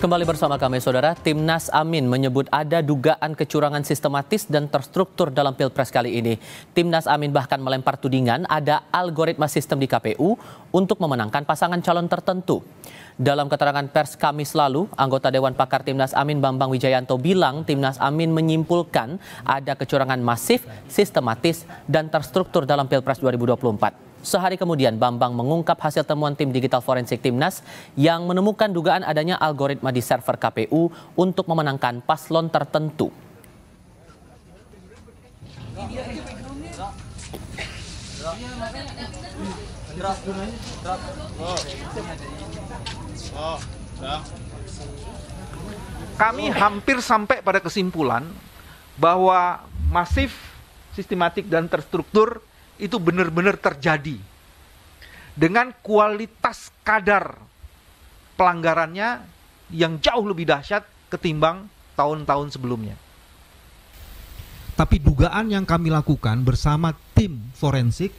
Kembali bersama kami, Saudara. Timnas Amin menyebut ada dugaan kecurangan sistematis dan terstruktur dalam Pilpres kali ini. Timnas Amin bahkan melempar tudingan ada algoritma sistem di KPU untuk memenangkan pasangan calon tertentu. Dalam keterangan pers kami selalu, anggota Dewan Pakar Timnas Amin Bambang Wijayanto bilang Timnas Amin menyimpulkan ada kecurangan masif, sistematis, dan terstruktur dalam Pilpres 2024. Sehari kemudian, Bambang mengungkap hasil temuan tim digital forensik Timnas yang menemukan dugaan adanya algoritma di server KPU untuk memenangkan paslon tertentu. Kami hampir sampai pada kesimpulan bahwa masif, sistematik, dan terstruktur itu benar-benar terjadi dengan kualitas kadar pelanggarannya yang jauh lebih dahsyat ketimbang tahun-tahun sebelumnya. Tapi dugaan yang kami lakukan bersama tim forensik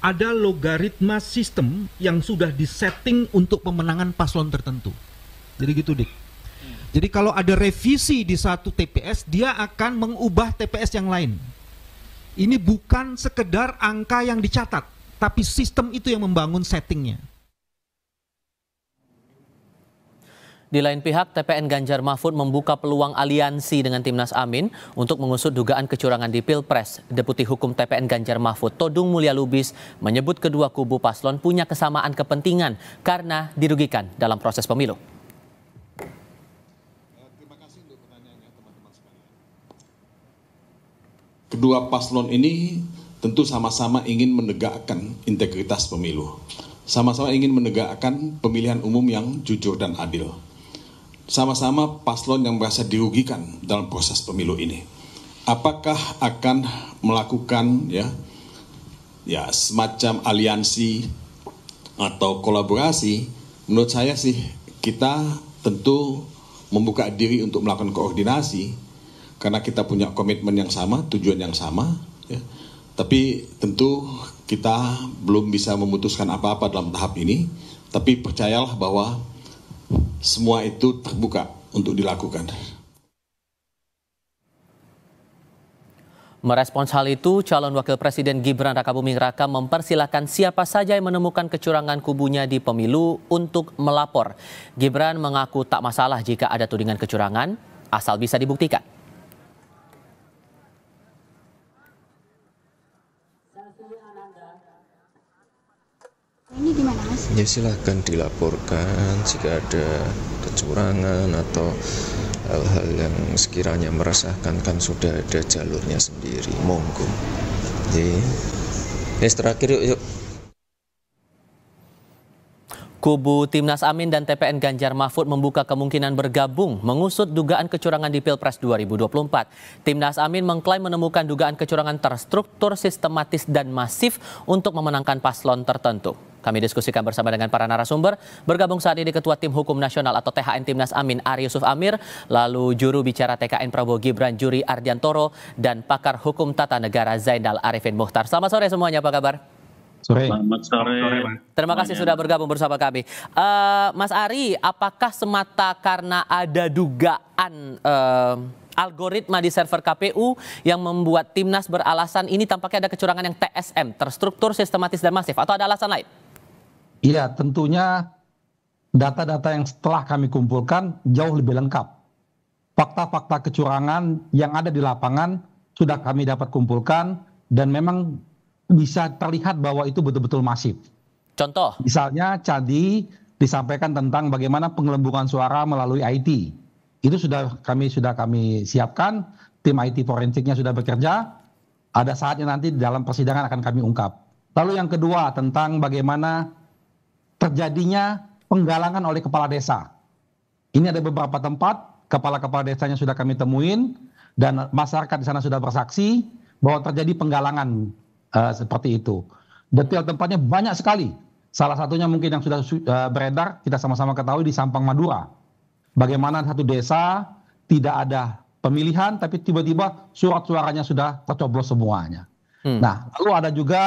ada logaritma sistem yang sudah disetting untuk pemenangan paslon tertentu. Jadi gitu, Dik. Jadi kalau ada revisi di satu TPS, dia akan mengubah TPS yang lain. Ini bukan sekedar angka yang dicatat, tapi sistem itu yang membangun settingnya. Di lain pihak, TPN Ganjar Mahfud membuka peluang aliansi dengan Timnas Amin untuk mengusut dugaan kecurangan di Pilpres. Deputi Hukum TPN Ganjar Mahfud, Todung Mulia Lubis, menyebut kedua kubu paslon punya kesamaan kepentingan karena dirugikan dalam proses pemilu. kedua paslon ini tentu sama-sama ingin menegakkan integritas pemilu. Sama-sama ingin menegakkan pemilihan umum yang jujur dan adil. Sama-sama paslon yang merasa dirugikan dalam proses pemilu ini. Apakah akan melakukan ya ya semacam aliansi atau kolaborasi? Menurut saya sih kita tentu membuka diri untuk melakukan koordinasi karena kita punya komitmen yang sama, tujuan yang sama. Ya. Tapi tentu kita belum bisa memutuskan apa-apa dalam tahap ini. Tapi percayalah bahwa semua itu terbuka untuk dilakukan. Merespons hal itu, calon wakil presiden Gibran Rakabuming Raka mempersilahkan siapa saja yang menemukan kecurangan kubunya di pemilu untuk melapor. Gibran mengaku tak masalah jika ada tudingan kecurangan, asal bisa dibuktikan. Ini gimana mas? Ya silahkan dilaporkan jika ada kecurangan atau hal-hal yang sekiranya merasakan kan sudah ada jalurnya sendiri monggo. Jadi, Ini terakhir yuk yuk. Kubu Timnas Amin dan TPN Ganjar Mahfud membuka kemungkinan bergabung mengusut dugaan kecurangan di Pilpres 2024. Timnas Amin mengklaim menemukan dugaan kecurangan terstruktur, sistematis, dan masif untuk memenangkan paslon tertentu. Kami diskusikan bersama dengan para narasumber. Bergabung saat ini Ketua Tim Hukum Nasional atau THN Timnas Amin Ari Yusuf Amir, lalu juru bicara TKN Prabowo Gibran Juri Ardiantoro, dan pakar hukum tata negara Zainal Arifin Muhtar. Selamat sore semuanya, apa kabar? sore. Selamat sore. Terima kasih Banyak. sudah bergabung bersama kami. Uh, Mas Ari, apakah semata karena ada dugaan uh, algoritma di server KPU yang membuat timnas beralasan ini tampaknya ada kecurangan yang TSM, terstruktur, sistematis dan masif atau ada alasan lain? Iya, tentunya data-data yang setelah kami kumpulkan jauh lebih lengkap. Fakta-fakta kecurangan yang ada di lapangan sudah kami dapat kumpulkan dan memang bisa terlihat bahwa itu betul-betul masif. Contoh? Misalnya Candi disampaikan tentang bagaimana pengelembungan suara melalui IT. Itu sudah kami sudah kami siapkan, tim IT forensiknya sudah bekerja. Ada saatnya nanti dalam persidangan akan kami ungkap. Lalu yang kedua tentang bagaimana terjadinya penggalangan oleh kepala desa. Ini ada beberapa tempat kepala-kepala desanya sudah kami temuin dan masyarakat di sana sudah bersaksi bahwa terjadi penggalangan uh, seperti itu. Detail tempatnya banyak sekali. Salah satunya mungkin yang sudah uh, beredar kita sama-sama ketahui di Sampang Madura. Bagaimana satu desa tidak ada pemilihan tapi tiba-tiba surat suaranya sudah tercoblos semuanya. Hmm. Nah, lalu ada juga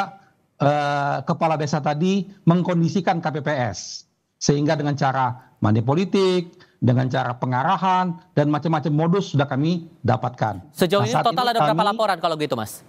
uh, kepala desa tadi mengkondisikan KPPS sehingga dengan cara mandi politik, dengan cara pengarahan dan macam-macam modus sudah kami dapatkan. Sejauh nah, ini total ada berapa kami, laporan kalau gitu, Mas?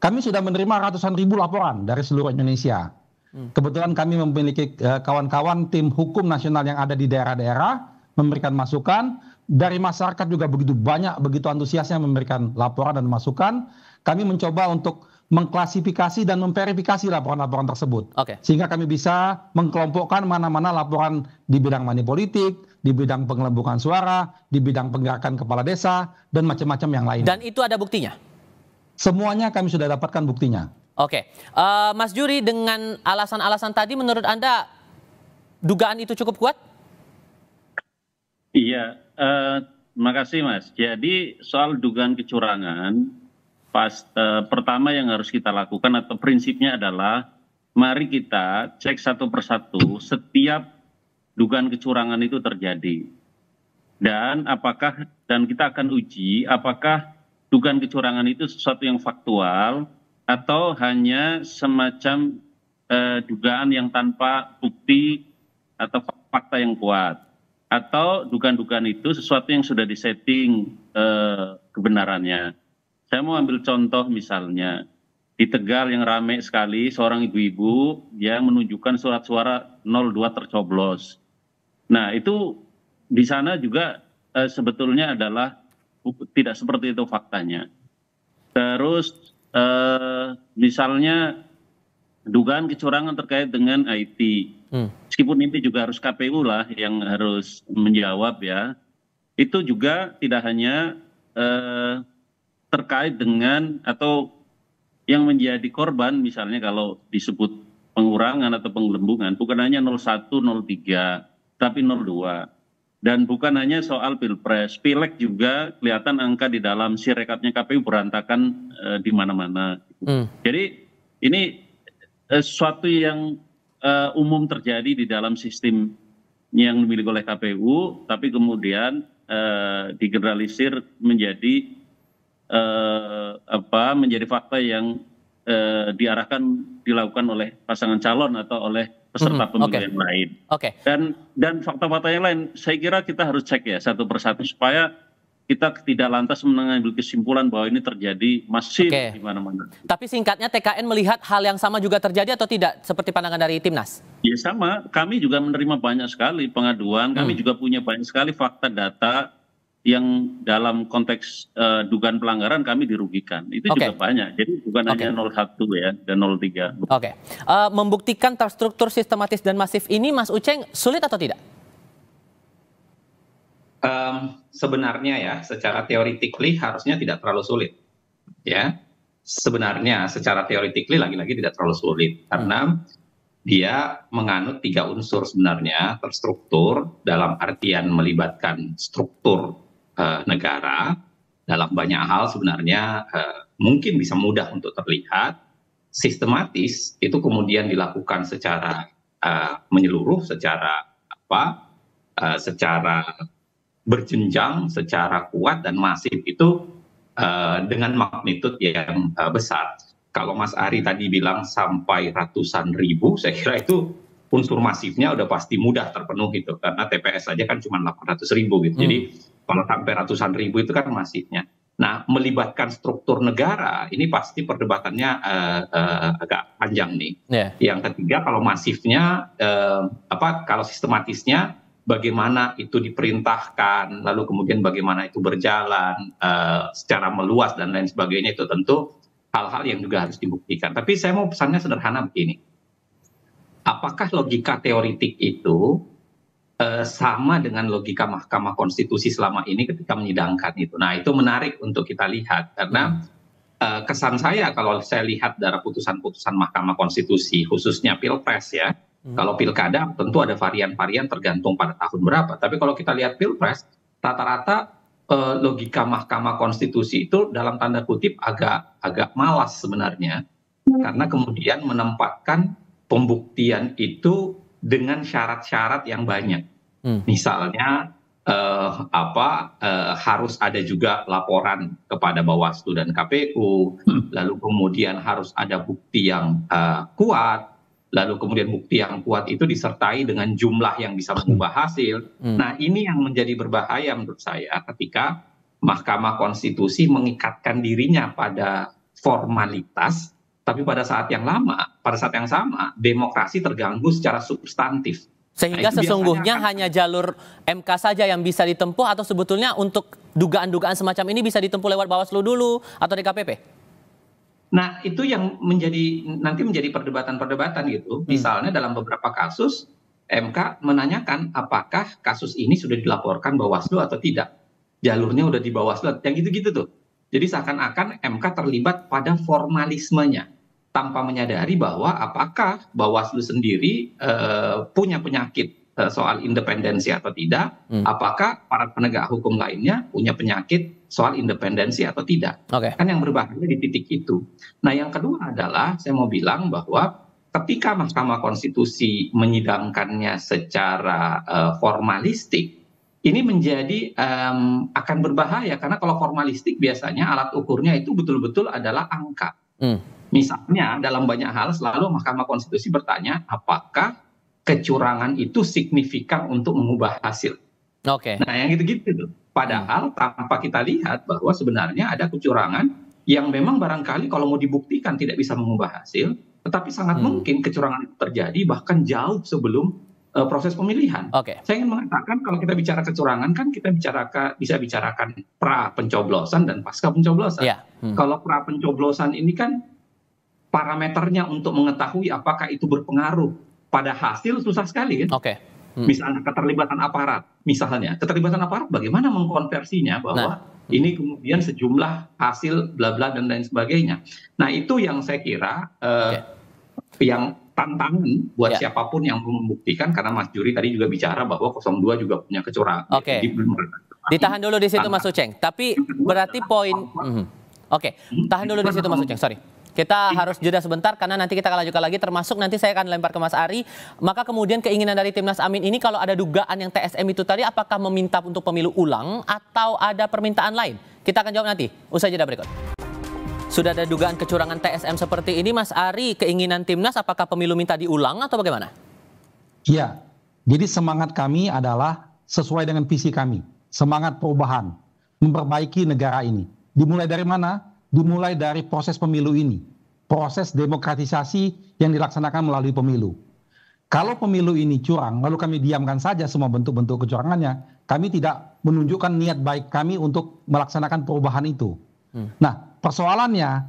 kami sudah menerima ratusan ribu laporan dari seluruh Indonesia. Hmm. Kebetulan kami memiliki eh, kawan-kawan tim hukum nasional yang ada di daerah-daerah memberikan masukan dari masyarakat juga begitu banyak begitu antusiasnya memberikan laporan dan masukan. Kami mencoba untuk mengklasifikasi dan memverifikasi laporan-laporan tersebut. Okay. Sehingga kami bisa mengkelompokkan mana-mana laporan di bidang money di bidang pengelembungan suara, di bidang penggerakan kepala desa dan macam-macam yang lain. Dan itu ada buktinya? Semuanya kami sudah dapatkan buktinya. Oke, uh, Mas Juri dengan alasan-alasan tadi menurut Anda dugaan itu cukup kuat? Iya, uh, terima kasih Mas. Jadi soal dugaan kecurangan, pas, uh, pertama yang harus kita lakukan atau prinsipnya adalah mari kita cek satu persatu setiap dugaan kecurangan itu terjadi. Dan apakah dan kita akan uji apakah dugaan kecurangan itu sesuatu yang faktual atau hanya semacam eh, dugaan yang tanpa bukti atau fakta yang kuat atau dugaan-dugaan itu sesuatu yang sudah disetting eh, kebenarannya. Saya mau ambil contoh misalnya di Tegal yang ramai sekali seorang ibu-ibu yang menunjukkan surat suara 02 tercoblos. Nah, itu di sana juga eh, sebetulnya adalah tidak seperti itu faktanya. Terus eh, misalnya dugaan kecurangan terkait dengan IT. Hmm. Meskipun ini juga harus KPU lah yang harus menjawab ya. Itu juga tidak hanya eh, terkait dengan atau yang menjadi korban misalnya kalau disebut pengurangan atau penggelembungan bukan hanya 01, 03 tapi 02 dan bukan hanya soal pilpres pilek juga kelihatan angka di dalam sirekapnya kpu berantakan e, di mana-mana hmm. jadi ini e, suatu yang e, umum terjadi di dalam sistem yang dimiliki oleh KPU tapi kemudian e, digeneralisir menjadi e, apa menjadi fakta yang e, diarahkan dilakukan oleh pasangan calon atau oleh peserta mm -hmm. pemilu okay. yang lain. Okay. Dan dan fakta-fakta yang lain, saya kira kita harus cek ya satu persatu supaya kita tidak lantas mengambil kesimpulan bahwa ini terjadi masih okay. di mana-mana. Tapi singkatnya TKN melihat hal yang sama juga terjadi atau tidak seperti pandangan dari timnas? Ya sama, kami juga menerima banyak sekali pengaduan, kami hmm. juga punya banyak sekali fakta data yang dalam konteks uh, dugaan pelanggaran kami dirugikan. Itu okay. juga banyak. Jadi bukan okay. hanya 01 ya dan 03. Oke. Okay. Uh, eh, membuktikan terstruktur sistematis dan masif ini Mas Uceng sulit atau tidak? Um, sebenarnya ya secara teoretically harusnya tidak terlalu sulit. Ya. Sebenarnya secara teoretically lagi-lagi tidak terlalu sulit karena hmm. dia menganut tiga unsur sebenarnya terstruktur dalam artian melibatkan struktur uh, negara dalam banyak hal sebenarnya uh, mungkin bisa mudah untuk terlihat sistematis itu kemudian dilakukan secara uh, menyeluruh secara apa uh, secara berjenjang secara kuat dan masif itu uh, dengan magnitude yang uh, besar. Kalau Mas Ari tadi bilang sampai ratusan ribu, saya kira itu unsur masifnya udah pasti mudah terpenuhi itu karena TPS saja kan cuma 800 ribu gitu. Hmm. Jadi kalau sampai ratusan ribu itu kan masifnya. Nah, melibatkan struktur negara ini pasti perdebatannya uh, uh, agak panjang nih. Yeah. Yang ketiga, kalau masifnya uh, apa? Kalau sistematisnya, bagaimana itu diperintahkan, lalu kemudian bagaimana itu berjalan uh, secara meluas dan lain sebagainya itu tentu hal-hal yang juga harus dibuktikan. Tapi saya mau pesannya sederhana begini: apakah logika teoritik itu Eh, sama dengan logika Mahkamah Konstitusi selama ini ketika menyidangkan itu. Nah, itu menarik untuk kita lihat karena hmm. eh, kesan saya kalau saya lihat dari putusan-putusan Mahkamah Konstitusi khususnya Pilpres ya. Hmm. Kalau pilkada tentu ada varian-varian tergantung pada tahun berapa. Tapi kalau kita lihat Pilpres rata-rata eh, logika Mahkamah Konstitusi itu dalam tanda kutip agak agak malas sebenarnya hmm. karena kemudian menempatkan pembuktian itu dengan syarat-syarat yang banyak. Hmm. Misalnya eh, apa eh, harus ada juga laporan kepada Bawaslu dan KPU, hmm. lalu kemudian harus ada bukti yang eh, kuat, lalu kemudian bukti yang kuat itu disertai dengan jumlah yang bisa mengubah hmm. hasil. Nah, ini yang menjadi berbahaya menurut saya ketika Mahkamah Konstitusi mengikatkan dirinya pada formalitas tapi pada saat yang lama, pada saat yang sama, demokrasi terganggu secara substantif. Sehingga nah, sesungguhnya akan... hanya jalur MK saja yang bisa ditempuh atau sebetulnya untuk dugaan-dugaan semacam ini bisa ditempuh lewat Bawaslu dulu atau DKPP? Nah, itu yang menjadi nanti menjadi perdebatan-perdebatan gitu. Hmm. Misalnya dalam beberapa kasus MK menanyakan apakah kasus ini sudah dilaporkan Bawaslu atau tidak. Jalurnya sudah di Bawaslu, yang gitu-gitu tuh. Jadi seakan-akan MK terlibat pada formalismenya tanpa menyadari bahwa apakah Bawaslu sendiri eh, punya penyakit eh, soal independensi atau tidak, hmm. apakah para penegak hukum lainnya punya penyakit soal independensi atau tidak. Okay. Kan yang berbahaya di titik itu. Nah yang kedua adalah saya mau bilang bahwa ketika Mahkamah Konstitusi menyidangkannya secara uh, formalistik, ini menjadi um, akan berbahaya karena kalau formalistik biasanya alat ukurnya itu betul-betul adalah angka. Hmm. Misalnya dalam banyak hal selalu Mahkamah Konstitusi bertanya apakah kecurangan itu signifikan untuk mengubah hasil. Oke. Okay. Nah, yang gitu-gitu tuh. Padahal hmm. tanpa kita lihat bahwa sebenarnya ada kecurangan yang memang barangkali kalau mau dibuktikan tidak bisa mengubah hasil, tetapi sangat hmm. mungkin kecurangan itu terjadi bahkan jauh sebelum uh, proses pemilihan. Oke. Okay. Saya ingin mengatakan kalau kita bicara kecurangan kan kita bicara bisa bicarakan pra pencoblosan dan pasca pencoblosan. Yeah. Hmm. Kalau pra pencoblosan ini kan parameternya untuk mengetahui apakah itu berpengaruh pada hasil susah sekali kan. Oke. Okay. Hmm. Misalnya keterlibatan aparat, misalnya keterlibatan aparat bagaimana mengkonversinya bahwa nah. ini kemudian sejumlah hasil bla bla dan lain sebagainya. Nah itu yang saya kira uh, eh, okay. yang tantangan buat yeah. siapapun yang mau membuktikan karena Mas Juri tadi juga bicara bahwa 02 juga punya kecurangan. Oke. Okay. Di Ditahan dulu di situ Mas Uceng. Tapi berarti poin mm -hmm. Oke, okay. tahan dulu di situ Mas Uceng. Sorry. Kita harus jeda sebentar karena nanti kita akan lanjutkan lagi termasuk nanti saya akan lempar ke Mas Ari. Maka kemudian keinginan dari Timnas Amin ini kalau ada dugaan yang TSM itu tadi apakah meminta untuk pemilu ulang atau ada permintaan lain? Kita akan jawab nanti usai jeda berikut. Sudah ada dugaan kecurangan TSM seperti ini Mas Ari, keinginan Timnas apakah pemilu minta diulang atau bagaimana? Ya, jadi semangat kami adalah sesuai dengan visi kami. Semangat perubahan, memperbaiki negara ini. Dimulai dari mana? dimulai dari proses pemilu ini, proses demokratisasi yang dilaksanakan melalui pemilu. Kalau pemilu ini curang, lalu kami diamkan saja semua bentuk-bentuk kecurangannya, kami tidak menunjukkan niat baik kami untuk melaksanakan perubahan itu. Hmm. Nah, persoalannya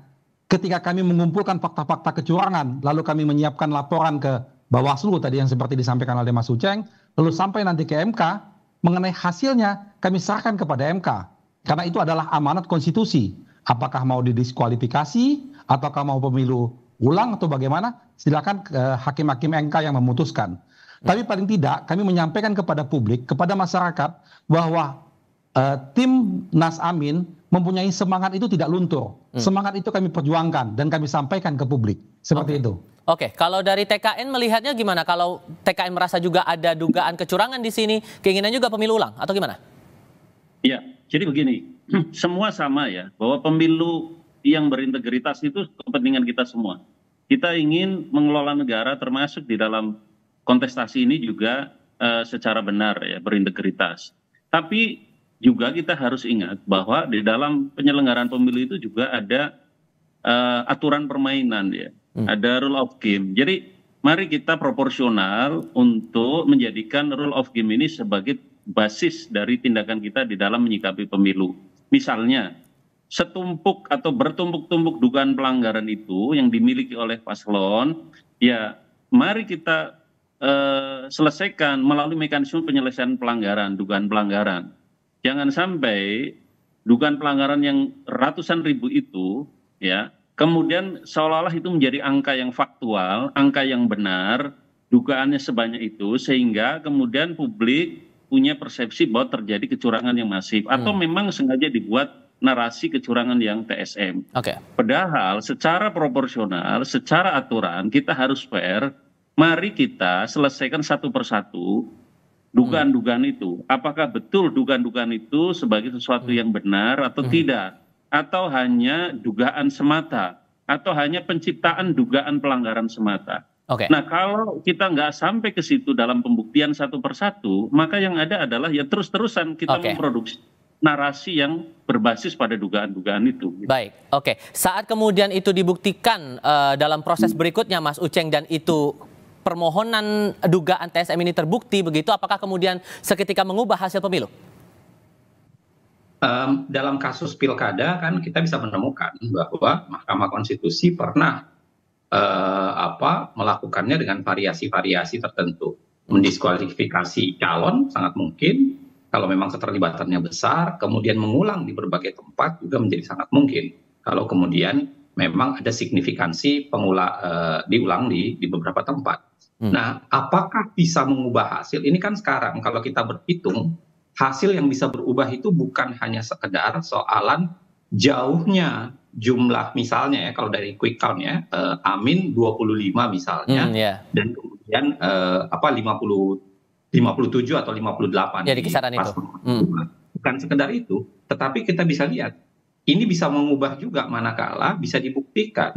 ketika kami mengumpulkan fakta-fakta kecurangan, lalu kami menyiapkan laporan ke Bawaslu tadi yang seperti disampaikan oleh Mas Uceng, lalu sampai nanti ke MK, mengenai hasilnya kami serahkan kepada MK. Karena itu adalah amanat konstitusi apakah mau didiskualifikasi ataukah mau pemilu ulang atau bagaimana silakan hakim-hakim MK yang memutuskan. Tapi paling tidak kami menyampaikan kepada publik, kepada masyarakat bahwa uh, tim Nas Amin mempunyai semangat itu tidak luntur. Hmm. Semangat itu kami perjuangkan dan kami sampaikan ke publik. Seperti okay. itu. Oke, okay. kalau dari TKN melihatnya gimana? Kalau TKN merasa juga ada dugaan kecurangan di sini, keinginan juga pemilu ulang atau gimana? Iya, jadi begini semua sama ya bahwa pemilu yang berintegritas itu kepentingan kita semua kita ingin mengelola negara termasuk di dalam kontestasi ini juga uh, secara benar ya berintegritas tapi juga kita harus ingat bahwa di dalam penyelenggaraan pemilu itu juga ada uh, aturan permainan ya hmm. ada rule of game jadi mari kita proporsional untuk menjadikan rule of game ini sebagai basis dari tindakan kita di dalam menyikapi pemilu. Misalnya, setumpuk atau bertumpuk-tumpuk dugaan pelanggaran itu yang dimiliki oleh paslon, ya mari kita eh, selesaikan melalui mekanisme penyelesaian pelanggaran, dugaan pelanggaran. Jangan sampai dugaan pelanggaran yang ratusan ribu itu, ya, kemudian seolah-olah itu menjadi angka yang faktual, angka yang benar, dugaannya sebanyak itu sehingga kemudian publik punya persepsi bahwa terjadi kecurangan yang masif atau hmm. memang sengaja dibuat narasi kecurangan yang TSM. Okay. Padahal secara proporsional, secara aturan kita harus fair. Mari kita selesaikan satu persatu dugaan-dugaan hmm. itu. Apakah betul dugaan-dugaan itu sebagai sesuatu hmm. yang benar atau hmm. tidak? Atau hanya dugaan semata? Atau hanya penciptaan dugaan pelanggaran semata? Okay. Nah kalau kita nggak sampai ke situ dalam pembuktian satu persatu, maka yang ada adalah ya terus-terusan kita okay. memproduksi narasi yang berbasis pada dugaan-dugaan itu. Gitu. Baik, oke. Okay. Saat kemudian itu dibuktikan uh, dalam proses berikutnya, Mas Uceng, dan itu permohonan dugaan TSM ini terbukti begitu, apakah kemudian seketika mengubah hasil pemilu? Um, dalam kasus pilkada kan kita bisa menemukan bahwa Mahkamah Konstitusi pernah Eh, apa melakukannya dengan variasi-variasi tertentu mendiskualifikasi calon sangat mungkin kalau memang keterlibatannya besar kemudian mengulang di berbagai tempat juga menjadi sangat mungkin kalau kemudian memang ada signifikansi pengula, uh, eh, diulang di, di beberapa tempat. Hmm. Nah, apakah bisa mengubah hasil? Ini kan sekarang kalau kita berhitung hasil yang bisa berubah itu bukan hanya sekedar soalan jauhnya jumlah misalnya ya kalau dari quick count ya eh, Amin 25 misalnya hmm, yeah. dan kemudian eh, apa 50 57 atau 58 ya, di kisaran di itu. Hmm. Bukan sekedar itu, tetapi kita bisa lihat ini bisa mengubah juga manakala bisa dibuktikan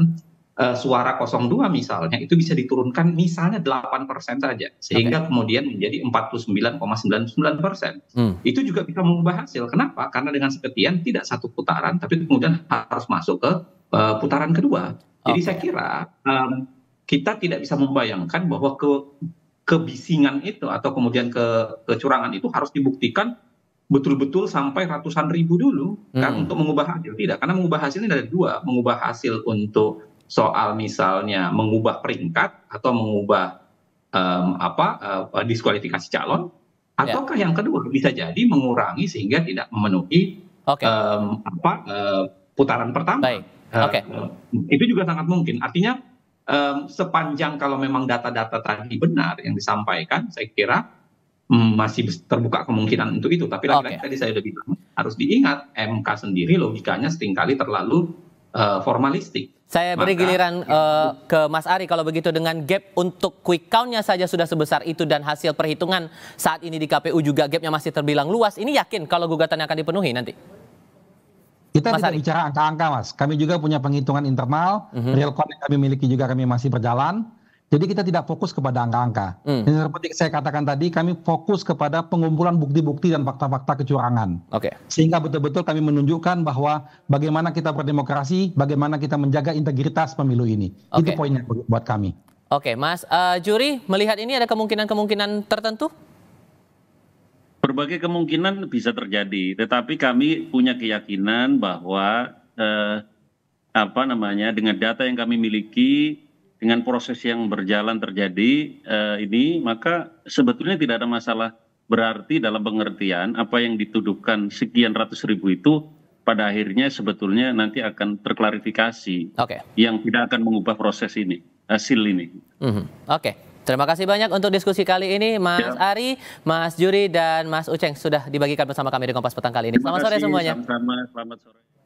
Eh, suara 02 misalnya itu bisa diturunkan misalnya 8 persen saja sehingga okay. kemudian menjadi 49,99 persen hmm. itu juga bisa mengubah hasil kenapa karena dengan sekian tidak satu putaran tapi kemudian harus masuk ke uh, putaran kedua okay. jadi saya kira um, kita tidak bisa membayangkan bahwa ke kebisingan itu atau kemudian ke kecurangan itu harus dibuktikan betul-betul sampai ratusan ribu dulu kan, hmm. kan untuk mengubah hasil tidak karena mengubah hasil ini ada dua mengubah hasil untuk soal misalnya mengubah peringkat atau mengubah apa eh, diskualifikasi calon ya. ataukah yang kedua bisa jadi mengurangi sehingga tidak memenuhi apa eh, putaran pertama eh, itu juga sangat mungkin artinya sepanjang kalau memang data-data tadi benar yang disampaikan saya kira mm, masih terbuka kemungkinan untuk itu. Tapi lagi-lagi okay. tadi saya sudah bilang harus diingat MK sendiri logikanya setingkali terlalu uh, formalistik. Saya beri Maka, giliran uh, ke Mas Ari kalau begitu dengan gap untuk quick count-nya saja sudah sebesar itu dan hasil perhitungan saat ini di KPU juga gapnya masih terbilang luas. Ini yakin kalau gugatannya akan dipenuhi nanti? Kita mas tidak Ari. bicara angka-angka, Mas. Kami juga punya penghitungan internal, mm -hmm. real count yang kami miliki juga kami masih berjalan. Jadi kita tidak fokus kepada angka-angka. Hmm. Yang seperti saya katakan tadi, kami fokus kepada pengumpulan bukti-bukti dan fakta-fakta kecurangan. Oke. Okay. Sehingga betul-betul kami menunjukkan bahwa bagaimana kita berdemokrasi, bagaimana kita menjaga integritas pemilu ini. Okay. Itu poinnya buat kami. Oke, okay, Mas uh, Juri, melihat ini ada kemungkinan-kemungkinan tertentu? Berbagai kemungkinan bisa terjadi, tetapi kami punya keyakinan bahwa eh, apa namanya dengan data yang kami miliki dengan proses yang berjalan terjadi eh, ini maka sebetulnya tidak ada masalah berarti dalam pengertian apa yang dituduhkan sekian ratus ribu itu pada akhirnya sebetulnya nanti akan terklarifikasi okay. yang tidak akan mengubah proses ini hasil ini. Mm -hmm. Oke, okay. terima kasih banyak untuk diskusi kali ini Mas ya. Ari, Mas Juri dan Mas Uceng sudah dibagikan bersama kami di Kompas Petang kali ini. Terima selamat sore semuanya. Sama-sama, selamat sore.